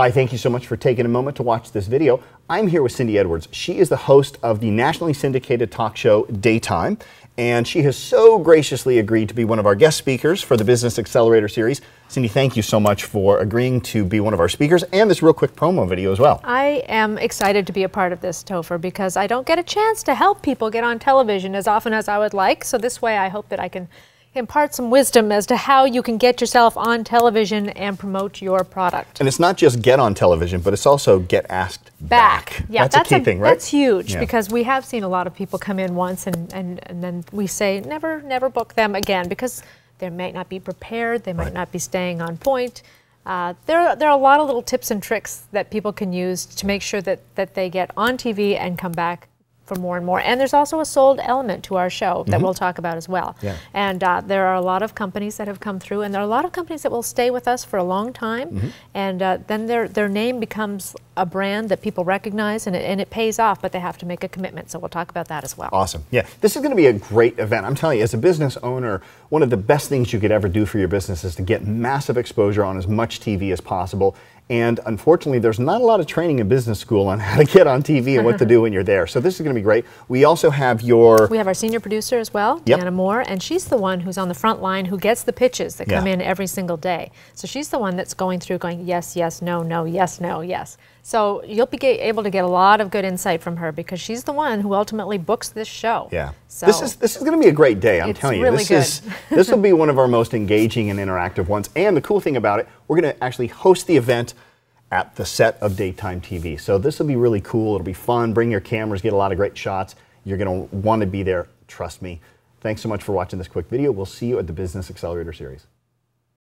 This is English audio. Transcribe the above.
Hi, thank you so much for taking a moment to watch this video. I'm here with Cindy Edwards. She is the host of the nationally syndicated talk show Daytime, and she has so graciously agreed to be one of our guest speakers for the Business Accelerator Series. Cindy, thank you so much for agreeing to be one of our speakers and this real quick promo video as well. I am excited to be a part of this, Topher, because I don't get a chance to help people get on television as often as I would like, so this way I hope that I can impart some wisdom as to how you can get yourself on television and promote your product. And it's not just get on television, but it's also get asked back. back. Yeah, that's, that's a key a, thing, right? That's huge yeah. because we have seen a lot of people come in once and, and, and then we say never, never book them again because they might not be prepared, they might right. not be staying on point. Uh, there, are, there are a lot of little tips and tricks that people can use to make sure that, that they get on TV and come back for more and more. And there's also a sold element to our show mm -hmm. that mm-hmm. we'll talk about as well. Yeah. And uh, there are a lot of companies that have come through, and there are a lot of companies that will stay with us for a long time, mm -hmm. and uh, then their their name becomes a brand that people recognize and it, and it pays off, but they have to make a commitment. So we'll talk about that as well. Awesome. Yeah, this is going to be a great event. I'm telling you, as a business owner, one of the best things you could ever do for your business is to get massive exposure on as much TV as possible. And unfortunately, there's not a lot of training in business school on how to get on TV and what to do when you're there. So this is going to be great. We also have your... We have our senior producer as well, yep. Moore, and she's the one who's on the front line who gets the pitches that come yeah. in every single day. So she's the one that's going through going, yes, yes, no, no, yes, no, yes. So you'll be able to get a lot of good insight from her because she's the one who ultimately books this show. Yeah. So this is this is going to be a great day. I'm telling you. Really this good. is this will be one of our most engaging and interactive ones. And the cool thing about it, we're going to actually host the event at the set of daytime TV. So this will be really cool. It'll be fun. Bring your cameras. Get a lot of great shots. You're going to want to be there. Trust me. Thanks so much for watching this quick video. We'll see you at the Business Accelerator Series.